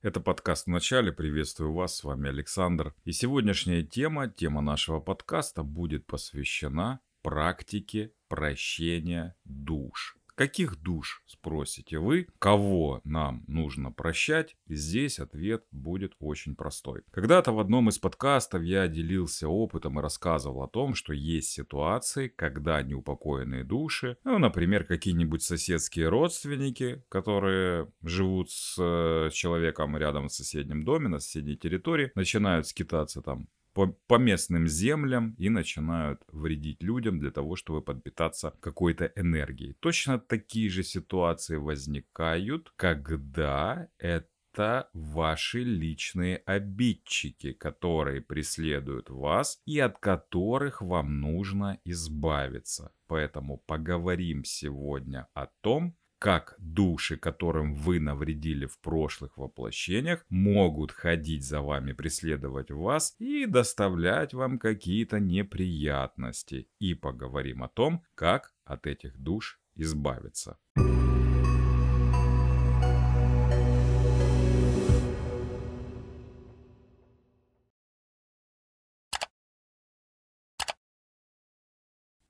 Это подкаст в начале. Приветствую вас, с вами Александр. И сегодняшняя тема, тема нашего подкаста будет посвящена практике прощения душ. Каких душ, спросите вы, кого нам нужно прощать, здесь ответ будет очень простой. Когда-то в одном из подкастов я делился опытом и рассказывал о том, что есть ситуации, когда неупокоенные души, ну, например, какие-нибудь соседские родственники, которые живут с э, человеком рядом в соседнем доме, на соседней территории, начинают скитаться там по, по местным землям и начинают вредить людям для того, чтобы подпитаться какой-то энергией. Точно такие же ситуации возникают, когда это это ваши личные обидчики, которые преследуют вас и от которых вам нужно избавиться. Поэтому поговорим сегодня о том, как души, которым вы навредили в прошлых воплощениях, могут ходить за вами, преследовать вас и доставлять вам какие-то неприятности. И поговорим о том, как от этих душ избавиться.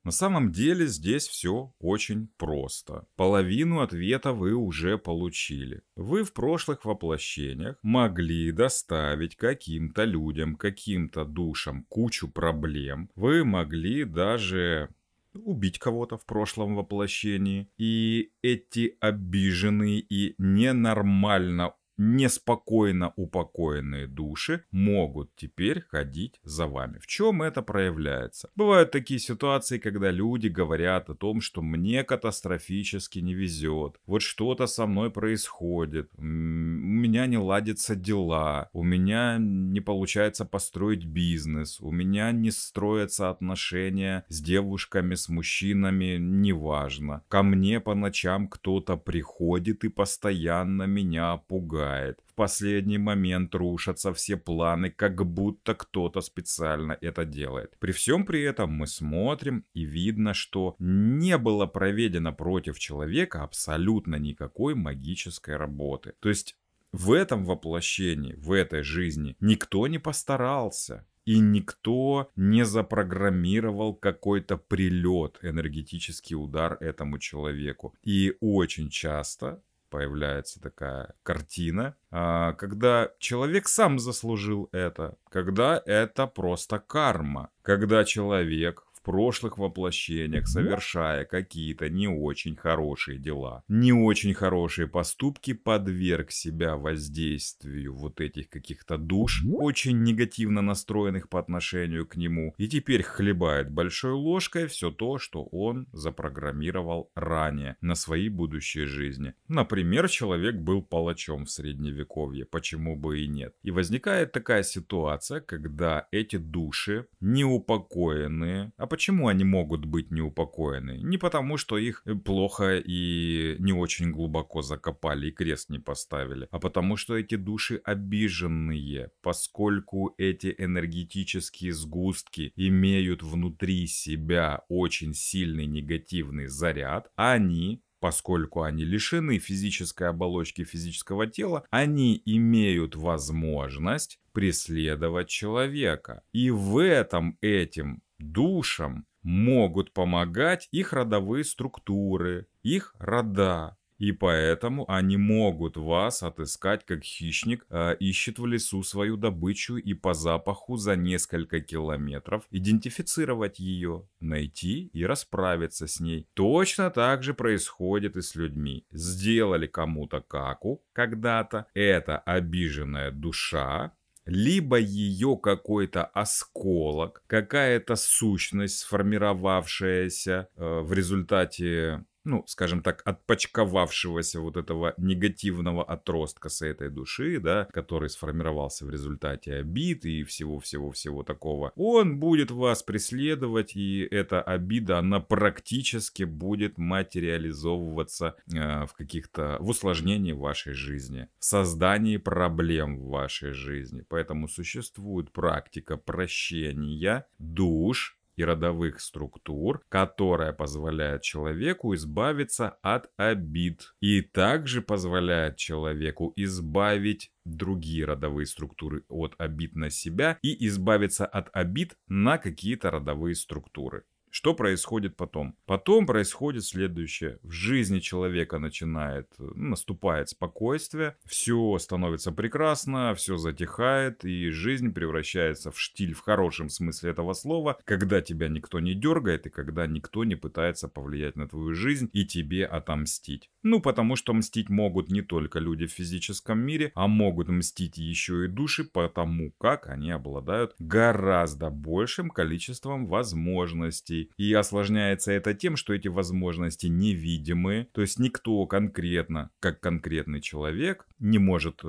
На самом деле здесь все очень просто. Половину ответа вы уже получили. Вы в прошлых воплощениях могли доставить каким-то людям, каким-то душам кучу проблем. Вы могли даже убить кого-то в прошлом воплощении. И эти обиженные и ненормально неспокойно упокоенные души могут теперь ходить за вами. В чем это проявляется? Бывают такие ситуации, когда люди говорят о том, что мне катастрофически не везет, вот что-то со мной происходит, у меня не ладятся дела, у меня не получается построить бизнес, у меня не строятся отношения с девушками, с мужчинами, неважно. Ко мне по ночам кто-то приходит и постоянно меня пугает отдыхает. В последний момент рушатся все планы, как будто кто-то специально это делает. При всем при этом мы смотрим и видно, что не было проведено против человека абсолютно никакой магической работы. То есть в этом воплощении, в этой жизни никто не постарался и никто не запрограммировал какой-то прилет, энергетический удар этому человеку. И очень часто появляется такая картина, а, когда человек сам заслужил это, когда это просто карма, когда человек в прошлых воплощениях, совершая какие-то не очень хорошие дела, не очень хорошие поступки, подверг себя воздействию вот этих каких-то душ, очень негативно настроенных по отношению к нему, и теперь хлебает большой ложкой все то, что он запрограммировал ранее на свои будущие жизни. Например, человек был палачом в средневековье, почему бы и нет. И возникает такая ситуация, когда эти души неупокоенные, почему они могут быть неупокоены? Не потому, что их э, плохо и не очень глубоко закопали и крест не поставили, а потому, что эти души обиженные, поскольку эти энергетические сгустки имеют внутри себя очень сильный негативный заряд, они поскольку они лишены физической оболочки физического тела, они имеют возможность преследовать человека. И в этом этим душам могут помогать их родовые структуры, их рода. И поэтому они могут вас отыскать, как хищник э, ищет в лесу свою добычу и по запаху за несколько километров идентифицировать ее, найти и расправиться с ней. Точно так же происходит и с людьми. Сделали кому-то каку когда-то, эта обиженная душа либо ее какой-то осколок, какая-то сущность, сформировавшаяся э, в результате ну, скажем так, отпочковавшегося вот этого негативного отростка с этой души, да, который сформировался в результате обид и всего-всего-всего такого, он будет вас преследовать, и эта обида, она практически будет материализовываться э, в каких-то, в усложнении вашей жизни, в создании проблем в вашей жизни. Поэтому существует практика прощения душ, и родовых структур, которая позволяет человеку избавиться от обид и также позволяет человеку избавить другие родовые структуры от обид на себя и избавиться от обид на какие-то родовые структуры. Что происходит потом? Потом происходит следующее. В жизни человека начинает, э, наступает спокойствие, все становится прекрасно, все затихает, и жизнь превращается в штиль в хорошем смысле этого слова, когда тебя никто не дергает и когда никто не пытается повлиять на твою жизнь и тебе отомстить. Ну, потому что мстить могут не только люди в физическом мире, а могут мстить еще и души, потому как они обладают гораздо большим количеством возможностей возможностей. И осложняется это тем, что эти возможности невидимы, то есть никто конкретно, как конкретный человек, не может э,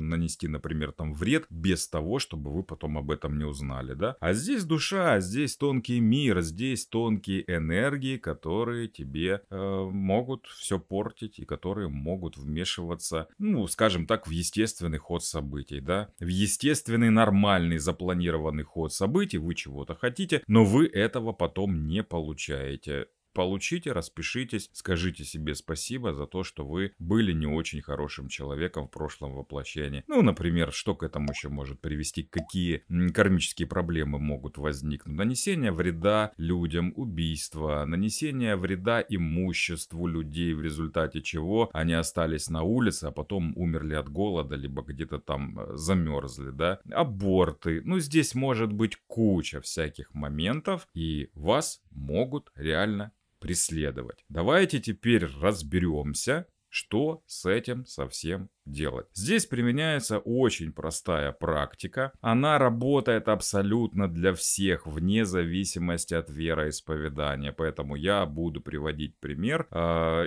нанести, например, там вред без того, чтобы вы потом об этом не узнали, да? А здесь душа, здесь тонкий мир, здесь тонкие энергии, которые тебе э, могут все портить и которые могут вмешиваться, ну, скажем так, в естественный ход событий, да? В естественный нормальный запланированный ход событий вы чего-то хотите, но вы этого потом потом не получаете Получите, распишитесь, скажите себе спасибо за то, что вы были не очень хорошим человеком в прошлом воплощении. Ну, например, что к этому еще может привести, какие кармические проблемы могут возникнуть. Нанесение вреда людям, убийство, нанесение вреда имуществу людей, в результате чего они остались на улице, а потом умерли от голода, либо где-то там э, замерзли, да. Аборты. Ну, здесь может быть куча всяких моментов, и вас могут реально преследовать. Давайте теперь разберемся, что с этим совсем делать. Здесь применяется очень простая практика. Она работает абсолютно для всех, вне зависимости от вероисповедания. Поэтому я буду приводить пример э,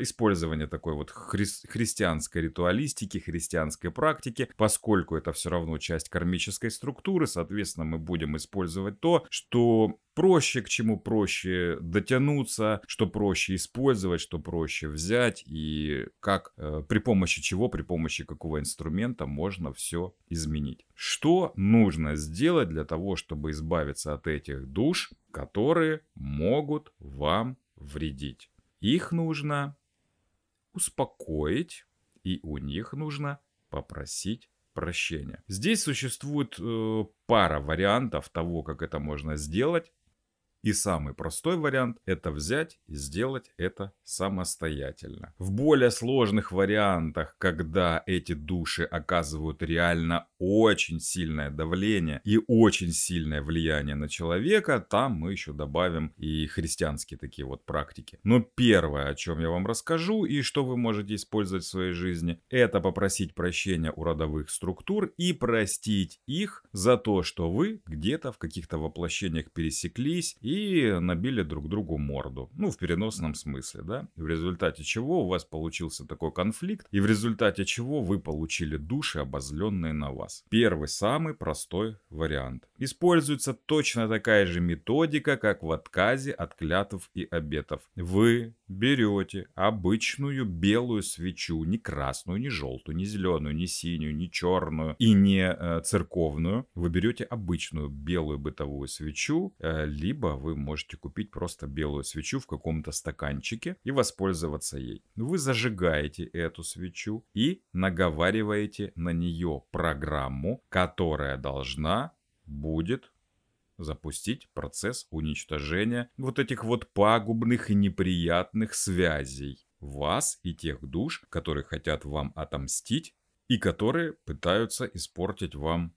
использования такой вот хри христианской ритуалистики, христианской практики, поскольку это все равно часть кармической структуры, соответственно, мы будем использовать то, что проще, к чему проще дотянуться, что проще использовать, что проще взять и как, э, при помощи чего, при помощи помощи какого инструмента можно все изменить. Что нужно сделать для того, чтобы избавиться от этих душ, которые могут вам вредить? Их нужно успокоить, и у них нужно попросить прощения. Здесь существует э, пара вариантов того, как это можно сделать. И самый простой вариант – это взять и сделать это самостоятельно. В более сложных вариантах, когда эти души оказывают реально очень сильное давление и очень сильное влияние на человека, там мы еще добавим и христианские такие вот практики. Но первое, о чем я вам расскажу и что вы можете использовать в своей жизни, это попросить прощения у родовых структур и простить их за то, что вы где-то в каких-то воплощениях пересеклись и и набили друг другу морду. Ну, в переносном смысле, да. В результате чего у вас получился такой конфликт, и в результате чего вы получили души, обозленные на вас. Первый, самый простой вариант. Используется точно такая же методика, как в отказе от клятв и обетов. Вы берете обычную белую свечу, не красную, не желтую, не зеленую, не синюю, не черную и не э, церковную. Вы берете обычную белую бытовую свечу, э, либо вы можете купить просто белую свечу в каком-то стаканчике и воспользоваться ей. Вы зажигаете эту свечу и наговариваете на нее программу, которая должна будет запустить процесс уничтожения вот этих вот пагубных и неприятных связей вас и тех душ, которые хотят вам отомстить и которые пытаются испортить вам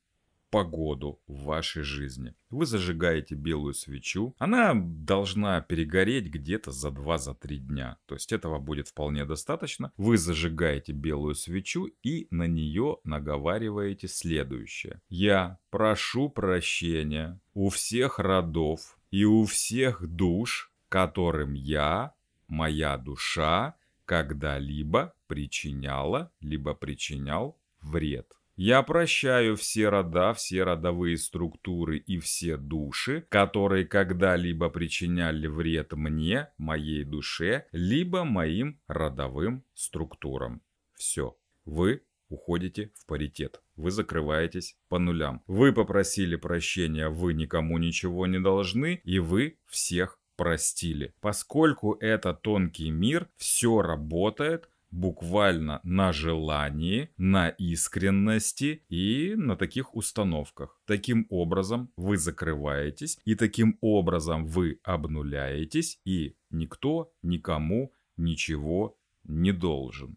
погоду в вашей жизни. Вы зажигаете белую свечу. Она должна перегореть где-то за 2-3 дня. То есть этого будет вполне достаточно. Вы зажигаете белую свечу и на нее наговариваете следующее. Я прошу прощения у всех родов и у всех душ, которым я, моя душа, когда-либо причиняла, либо причинял вред. Я прощаю все рода, все родовые структуры и все души, которые когда-либо причиняли вред мне, моей душе, либо моим родовым структурам. Все. Вы уходите в паритет. Вы закрываетесь по нулям. Вы попросили прощения, вы никому ничего не должны, и вы всех простили. Поскольку это тонкий мир, все работает – буквально на желании, на искренности и на таких установках. Таким образом вы закрываетесь, и таким образом вы обнуляетесь, и никто никому ничего не должен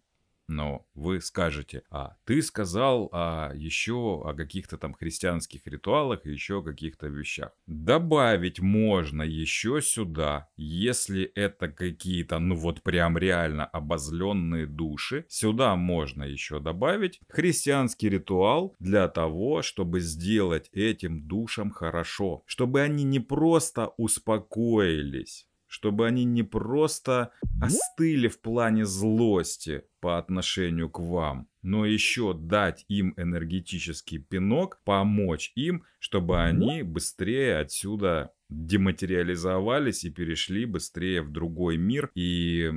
но вы скажете, а ты сказал а, еще о каких-то там христианских ритуалах и еще о каких-то вещах. Добавить можно еще сюда, если это какие-то, ну вот прям реально обозленные души, сюда можно еще добавить христианский ритуал для того, чтобы сделать этим душам хорошо, чтобы они не просто успокоились, чтобы они не просто остыли в плане злости по отношению к вам, но еще дать им энергетический пинок, помочь им, чтобы они быстрее отсюда дематериализовались и перешли быстрее в другой мир и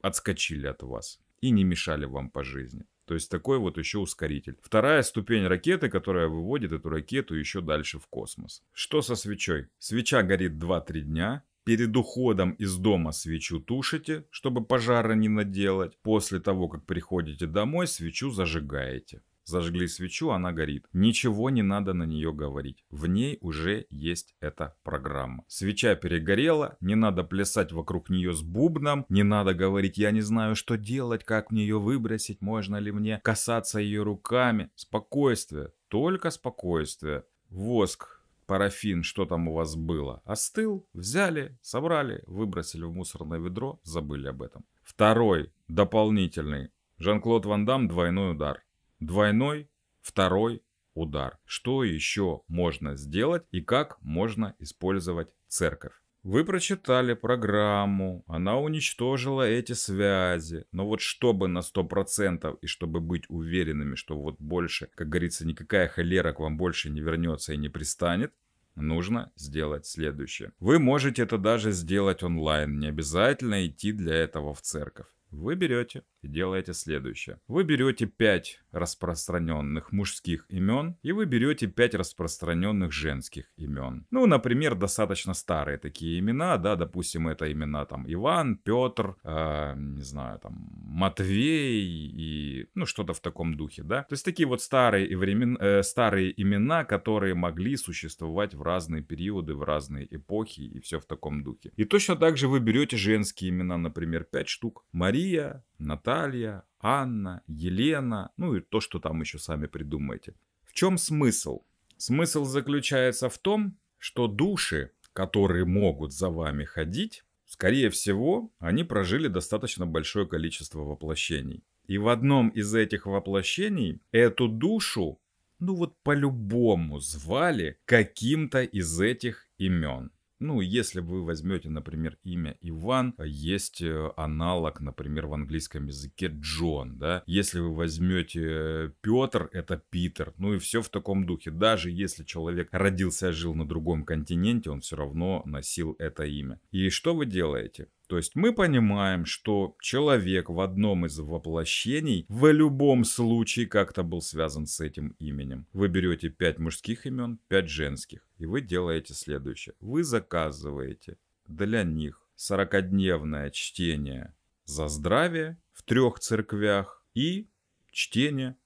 отскочили от вас и не мешали вам по жизни. То есть такой вот еще ускоритель. Вторая ступень ракеты, которая выводит эту ракету еще дальше в космос. Что со свечой? Свеча горит 2-3 дня, Перед уходом из дома свечу тушите, чтобы пожара не наделать. После того, как приходите домой, свечу зажигаете. Зажгли свечу, она горит. Ничего не надо на нее говорить. В ней уже есть эта программа. Свеча перегорела, не надо плясать вокруг нее с бубном, не надо говорить, я не знаю, что делать, как мне ее выбросить, можно ли мне касаться ее руками. Спокойствие, только спокойствие. Воск парафин, что там у вас было, остыл, взяли, собрали, выбросили в мусорное ведро, забыли об этом. Второй, дополнительный, Жан-Клод Ван Дам двойной удар. Двойной, второй удар. Что еще можно сделать и как можно использовать церковь? Вы прочитали программу, она уничтожила эти связи, но вот чтобы на 100% и чтобы быть уверенными, что вот больше, как говорится, никакая холера к вам больше не вернется и не пристанет, нужно сделать следующее. Вы можете это даже сделать онлайн, не обязательно идти для этого в церковь. Вы берете и делаете следующее. Вы берете 5 распространенных мужских имен и вы берете 5 распространенных женских имен. Ну, например, достаточно старые такие имена, да, допустим, это имена там Иван, Петр, э, не знаю, там Матвей и ну что-то в таком духе, да. То есть такие вот старые, времен, э, старые имена, которые могли существовать в разные периоды, в разные эпохи и все в таком духе. И точно так же вы берете женские имена, например, 5 штук. Мария Мария, Наталья, Анна, Елена, ну и то, что там еще сами придумаете. В чем смысл? Смысл заключается в том, что души, которые могут за вами ходить, скорее всего, они прожили достаточно большое количество воплощений. И в одном из этих воплощений эту душу, ну вот по-любому звали каким-то из этих имен. Ну, если вы возьмете, например, имя Иван, э, есть э, аналог, например, в английском языке Джон, да. Если вы возьмете э, Петр, это Питер. Ну и все в таком духе. Даже если человек родился и жил на другом континенте, он все равно носил это имя. И что вы делаете? То есть мы понимаем, что человек в одном из воплощений в любом случае как-то был связан с этим именем. Вы берете 5 мужских имен, 5 женских, и вы делаете следующее. Вы заказываете для них 40-дневное чтение за здравие в трех церквях и чтение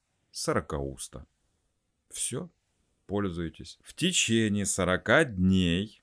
уста. Все, пользуйтесь. В течение 40 дней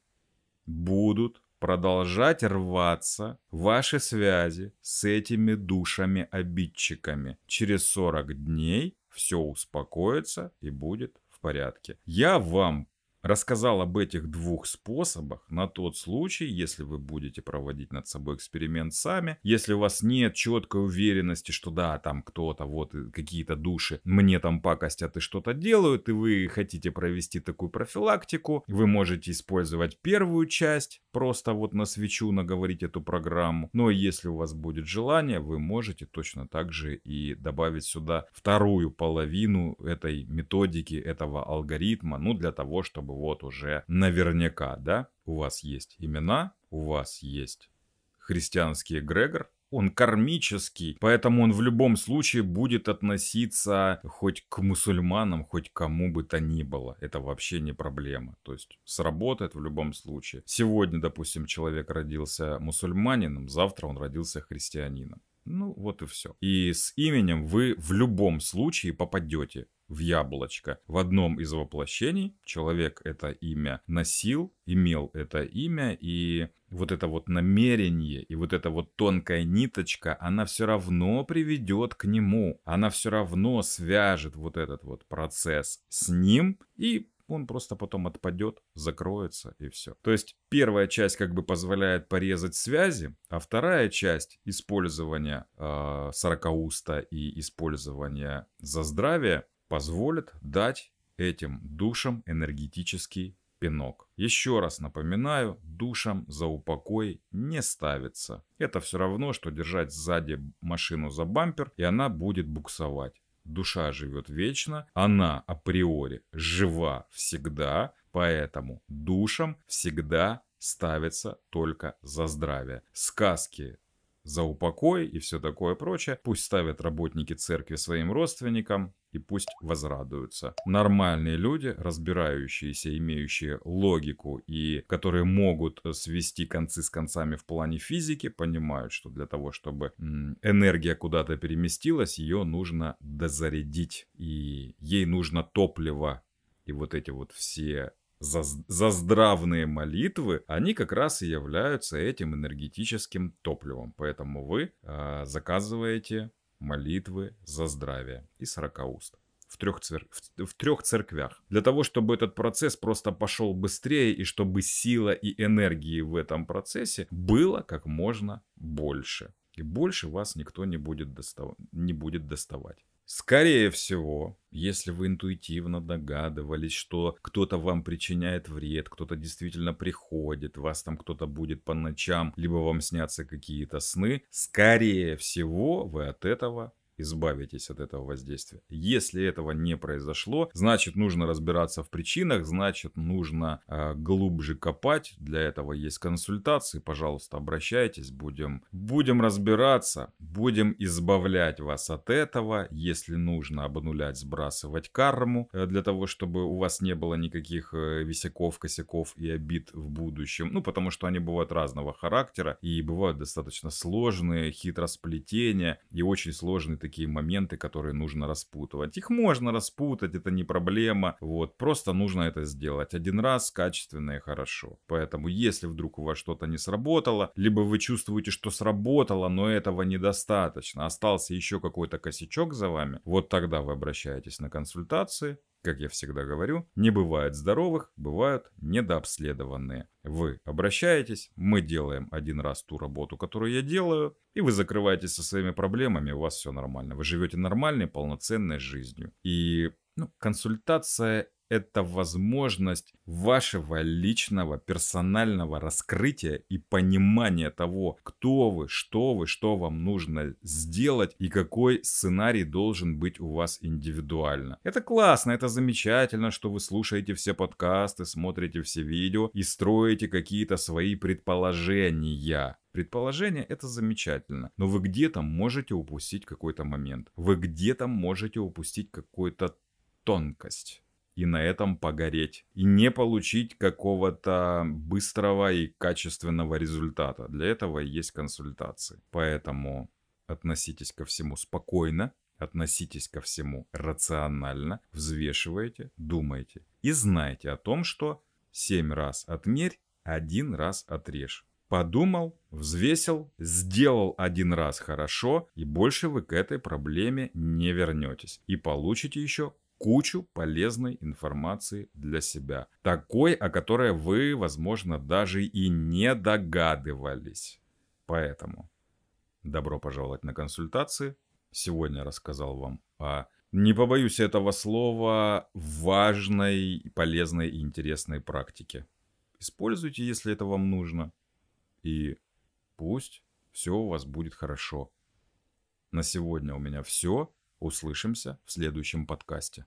будут продолжать рваться ваши связи с этими душами-обидчиками. Через 40 дней все успокоится и будет в порядке. Я вам рассказал об этих двух способах на тот случай, если вы будете проводить над собой эксперимент сами, если у вас нет четкой уверенности, что да, там кто-то, вот э, какие-то души мне там пакостят и что-то делают, и вы хотите провести такую профилактику, вы можете использовать первую часть, просто вот на свечу наговорить эту программу. Но если у вас будет желание, вы можете точно так же и добавить сюда вторую половину этой методики, этого алгоритма, ну для того, чтобы вот уже наверняка, да? У вас есть имена, у вас есть христианский эгрегор, он кармический, поэтому он в любом случае будет относиться хоть к мусульманам, хоть кому бы то ни было. Это вообще не проблема. То есть сработает в любом случае. Сегодня, допустим, человек родился мусульманином, завтра он родился христианином. Ну вот и все. И с именем вы в любом случае попадете в яблочко. В одном из воплощений человек это имя носил, имел это имя, и вот это вот намерение и вот эта вот тонкая ниточка, она все равно приведет к нему. Она все равно свяжет вот этот вот процесс с ним и он просто потом отпадет, закроется и все. То есть первая часть как бы позволяет порезать связи, а вторая часть использования э, а, сорокауста и использования за здравие позволит дать этим душам энергетический пинок. Еще раз напоминаю, душам за упокой не ставится. Это все равно, что держать сзади машину за бампер, и она будет буксовать. Душа живет вечно, она априори жива всегда, поэтому душам всегда ставится только за здравие. Сказки за упокой и все такое прочее. Пусть ставят работники церкви своим родственникам и пусть возрадуются. Нормальные люди, разбирающиеся, имеющие логику и которые могут э, свести концы с концами в плане физики, понимают, что для того, чтобы энергия куда-то переместилась, ее нужно дозарядить. И ей нужно топливо. И вот эти вот все за здравные молитвы, они как раз и являются этим энергетическим топливом. Поэтому вы э, заказываете молитвы за здравие и уст в трех, цер... в, в трех церквях. Для того, чтобы этот процесс просто пошел быстрее и чтобы сила и энергии в этом процессе было как можно больше. И больше вас никто не будет, достав... не будет доставать. Скорее всего, если вы интуитивно догадывались, что кто-то вам причиняет вред, кто-то действительно приходит, вас там кто-то будет по ночам, либо вам снятся какие-то сны, скорее всего, вы от этого избавитесь от этого воздействия. Если этого не произошло, значит нужно разбираться в причинах, значит нужно э, глубже копать. Для этого есть консультации, пожалуйста, обращайтесь, будем, будем разбираться, будем избавлять вас от этого, если нужно обнулять, сбрасывать карму, э, для того, чтобы у вас не было никаких э, висяков, косяков и обид в будущем. Ну, потому что они бывают разного характера и бывают достаточно сложные, хитросплетения и очень сложные такие моменты, которые нужно распутывать. Их можно распутать, это не проблема. Вот, просто нужно это сделать один раз, качественно и хорошо. Поэтому, если вдруг у вас что-то не сработало, либо вы чувствуете, что сработало, но этого недостаточно, остался еще какой-то косячок за вами, вот тогда вы обращаетесь на консультации, как я всегда говорю, не бывает здоровых, бывают недообследованные. Вы обращаетесь, мы делаем один раз ту работу, которую я делаю, и вы закрываетесь со своими проблемами, у вас все нормально. Вы живете нормальной, полноценной жизнью. И ну, консультация это возможность вашего личного персонального раскрытия и понимания того, кто вы, что вы, что вам нужно сделать и какой сценарий должен быть у вас индивидуально. Это классно, это замечательно, что вы слушаете все подкасты, смотрите все видео и строите какие-то свои предположения. Предположение это замечательно, но вы где-то можете упустить какой-то момент, вы где-то можете упустить какую то тонкость и на этом погореть. И не получить какого-то быстрого и качественного результата. Для этого и есть консультации. Поэтому относитесь ко всему спокойно, относитесь ко всему рационально, взвешивайте, думайте. И знайте о том, что 7 раз отмерь, один раз отрежь. Подумал, взвесил, сделал один раз хорошо, и больше вы к этой проблеме не вернетесь. И получите еще кучу полезной информации для себя. Такой, о которой вы, возможно, даже и не догадывались. Поэтому добро пожаловать на консультации. Сегодня рассказал вам о, не побоюсь этого слова, важной, полезной и интересной практике. Используйте, если это вам нужно. И пусть все у вас будет хорошо. На сегодня у меня все. Услышимся в следующем подкасте.